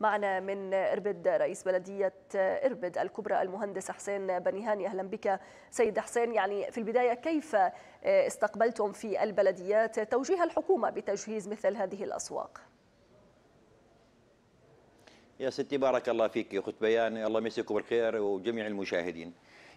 معنا من إربد رئيس بلدية إربد الكبرى المهندس حسين بنيهاني أهلا بك سيد حسين يعني في البداية كيف استقبلتم في البلديات توجيه الحكومة بتجهيز مثل هذه الأسواق؟ يا ستي بارك الله فيك يا اخت بيان الله يمسيكم بالخير وجميع المشاهدين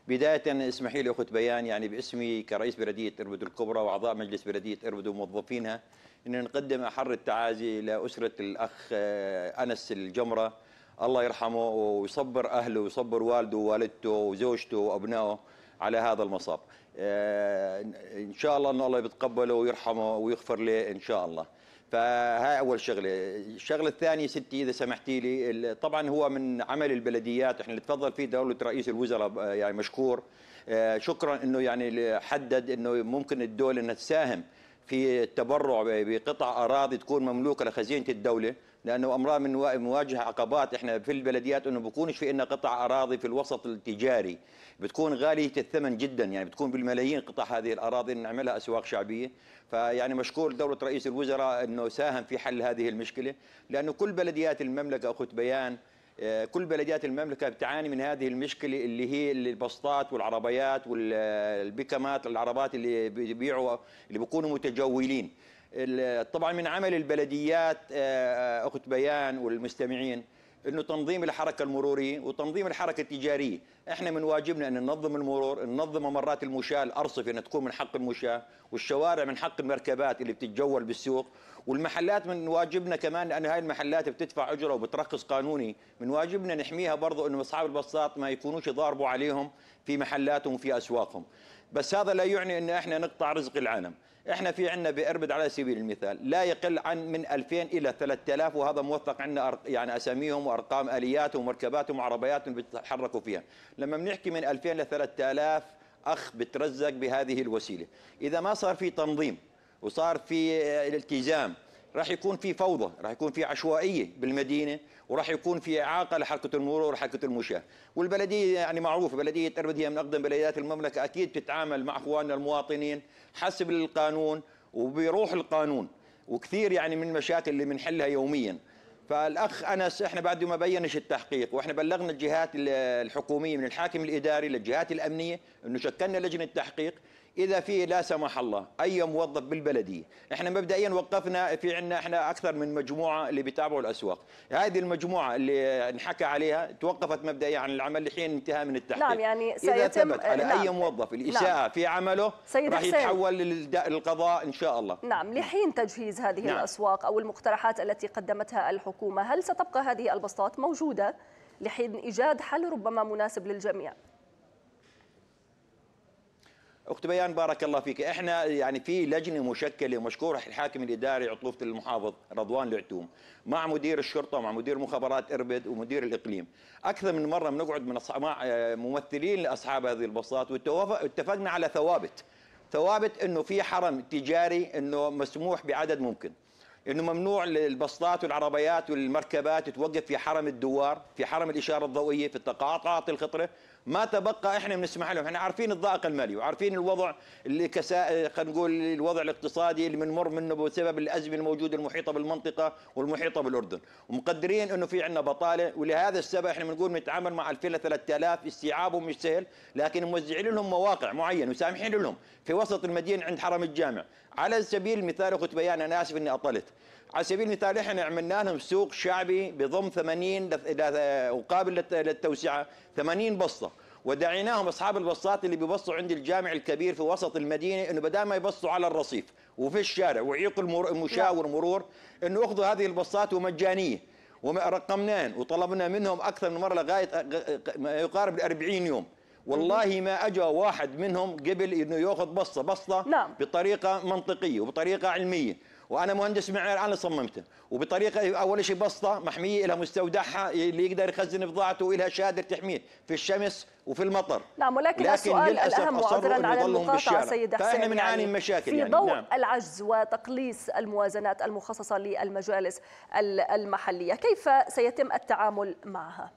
بداية اسمحي لي أخت بيان يعني باسمي كرئيس بلدية إربد الكبرى وأعضاء مجلس بلدية إربد وموظفينها أن نقدم أحر التعازي لأسرة الأخ آه، أنس الجمرة الله يرحمه ويصبر أهله ويصبر والده ووالدته وزوجته وأبنائه على هذا المصاب آه، إن شاء الله أن الله يتقبله ويرحمه ويغفر له إن شاء الله فهاي اول شغله الشغله الثانيه ستي اذا سمحتي لي طبعا هو من عمل البلديات احنا اللي تفضل فيه دوله رئيس الوزراء آه، يعني مشكور آه، شكرا انه يعني حدد انه ممكن الدول انها تساهم في التبرع بقطع اراضي تكون مملوكه لخزينه الدوله لانه امرار من مواجهه عقبات احنا في البلديات انه بكونش في عندنا قطع اراضي في الوسط التجاري بتكون غاليه الثمن جدا يعني بتكون بالملايين قطع هذه الاراضي نعملها اسواق شعبيه فيعني مشكور دوله رئيس الوزراء انه ساهم في حل هذه المشكله لانه كل بلديات المملكه اخت بيان آه، كل بلديات المملكه بتعاني من هذه المشكله اللي هي البسطات والعربيات والبيكمات العربات اللي بيبيعوا اللي بيكونوا متجولين طبعا من عمل البلديات آه، آه، اخت بيان والمستمعين انه تنظيم الحركه المروريه وتنظيم الحركه التجاريه، احنا من واجبنا ان ننظم المرور، ننظم ممرات المشاة، الارصفه انها تكون من حق المشاة، والشوارع من حق المركبات اللي بتتجول بالسوق، والمحلات من واجبنا كمان لان هاي المحلات بتدفع اجره وبترخص قانوني، من واجبنا نحميها برضه انه اصحاب البصات ما يكونوش يضاربوا عليهم في محلاتهم وفي اسواقهم. بس هذا لا يعني ان احنا نقطع رزق العالم. احنا في عندنا باربد على سبيل المثال لا يقل عن من 2000 الى 3000 وهذا موثق عندنا يعني اساميهم وارقام الياتهم ومركباتهم وعربياتهم بيتحركوا فيها لما بنحكي من 2000 ل 3000 اخ بترزق بهذه الوسيله اذا ما صار في تنظيم وصار في التزام راح يكون في فوضى راح يكون في عشوائية بالمدينة وراح يكون في إعاقة لحركة المرور وحركة المشاة والبلدية يعني معروفة بلدية إربد هي من أقدم بلديات المملكة أكيد بتتعامل مع أخواننا المواطنين حسب القانون وبروح القانون وكثير يعني من المشاكل اللي بنحلها يوميا فالاخ انس احنا بعد ما بينش التحقيق واحنا بلغنا الجهات الحكوميه من الحاكم الاداري للجهات الامنيه انه شكلنا لجنه تحقيق اذا في لا سمح الله اي موظف بالبلديه احنا مبدئيا وقفنا في عندنا احنا اكثر من مجموعه اللي بيتابعوا الاسواق هذه المجموعه اللي انحكى عليها توقفت مبدئيا عن العمل لحين انتهاء من التحقيق نعم يعني سيتم اذا ثبت على نعم اي موظف الاساءه نعم في عمله راح يتحول للقضاء ان شاء الله نعم لحين تجهيز هذه نعم الاسواق او المقترحات التي قدمتها الحكومه هل ستبقى هذه البسطات موجوده لحين ايجاد حل ربما مناسب للجميع اخت بيان بارك الله فيك احنا يعني في لجنه مشكله ومشكور الحاكم الاداري عطلوفه المحافظ رضوان العتوم مع مدير الشرطه ومع مدير مخابرات اربد ومدير الاقليم اكثر من مره بنقعد من مع ممثلين لاصحاب هذه الباصات واتفقنا على ثوابت ثوابت انه في حرم تجاري انه مسموح بعدد ممكن انه ممنوع البسطات والعربيات والمركبات توقف في حرم الدوار في حرم الاشاره الضوئيه في التقاطعات الخطره ما تبقى احنا بنسمح لهم احنا عارفين الضائق المالي وعارفين الوضع اللي كسا... خلينا نقول الوضع الاقتصادي اللي بنمر منه بسبب الازمه الموجوده المحيطه بالمنطقه والمحيطه بالاردن ومقدرين انه في عندنا بطاله ولهذا السبب احنا بنقول بنتعامل مع 2000 3000 استيعابهم مش سهل لكن موزعين لهم مواقع معينه وسامحين لهم في وسط المدينه عند حرم الجامع على سبيل المثال اخت بيان انا اسف اني اطلت على سبيل المثال احنا عملنا لهم سوق شعبي بضم 80 وقابل للتوسعه 80 بسطه ودعيناهم اصحاب البصات اللي بيبصوا عند الجامع الكبير في وسط المدينه انه بدل ما يبصوا على الرصيف وفي الشارع ويعيقوا المشاور نعم. مرور انه اخذوا هذه البصات ومجانيه ورقمناهم وطلبنا منهم اكثر من مره لغايه ما يقارب ال 40 يوم والله ما اجى واحد منهم قبل انه ياخذ بصه بصه لا. نعم. بطريقه منطقيه وبطريقه علميه وانا مهندس معمار انا صممته وبطريقه اول شيء بسطه محميه لها مستودعها اللي يقدر يخزن بضاعته ولها شادر تحميه في الشمس وفي المطر نعم ولكن, لكن السؤال الاهم وعذرا على المقاطعه سيد حسين فاحنا بنعاني من مشاكل يعني في يعني. ضوء نعم. العجز وتقليص الموازنات المخصصه للمجالس المحليه كيف سيتم التعامل معها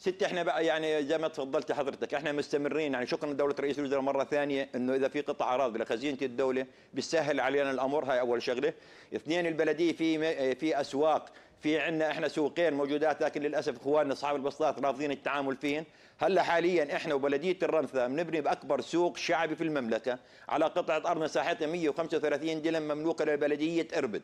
ستي احنا بقى يعني زي ما تفضلت حضرتك احنا مستمرين يعني شكرا لدوله رئيس الوزراء مره ثانيه انه اذا في قطع اراضي لخزينه الدوله بيسهل علينا الامر هاي اول شغله اثنين البلديه في في اسواق في عندنا احنا سوقين موجودات لكن للاسف اخواننا اصحاب البسطات رافضين التعامل فيهن هلا حاليا احنا وبلديه الرمثا بنبني باكبر سوق شعبي في المملكه على قطعه ارض مساحتها 135 دلم مملوكه لبلديه اربد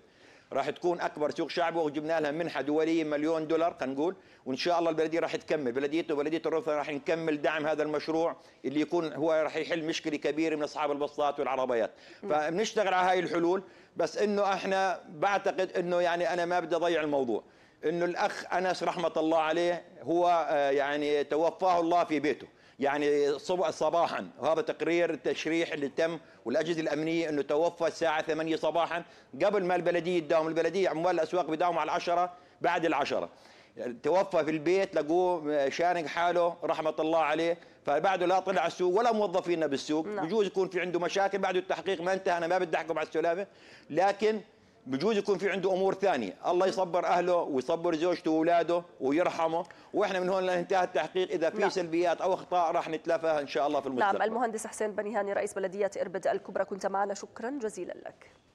راح تكون اكبر سوق شعبي وجبنا لها منحه دوليه مليون دولار خلينا نقول وان شاء الله البلديه راح تكمل بلديته وبلديه الرفثه راح نكمل دعم هذا المشروع اللي يكون هو راح يحل مشكله كبيره من اصحاب البصات والعربيات فبنشتغل على هاي الحلول بس انه احنا بعتقد انه يعني انا ما بدي اضيع الموضوع انه الاخ انس رحمه الله عليه هو آه، يعني توفاه الله في بيته يعني صباحا وهذا تقرير التشريح اللي تم والاجهزه الامنيه انه توفى الساعه 8 صباحا قبل ما البلديه تداوم، البلديه عمال الاسواق بداوم على العشرة بعد العشرة توفى في البيت لقوه شانق حاله رحمه الله عليه فبعده لا طلع السوق ولا موظفينا بالسوق نعم. بجوز يكون في عنده مشاكل بعده التحقيق ما انتهى انا ما بدي احكم على السلامه لكن بجوز يكون في عنده امور ثانيه الله يصبر اهله ويصبر زوجته واولاده ويرحمه واحنا من هون لانتهى التحقيق اذا في نعم. سلبيات او اخطاء راح نتلافاها ان شاء الله في المستقبل نعم المهندس حسين بنيهاني رئيس بلديه اربد الكبرى كنت معنا شكرا جزيلا لك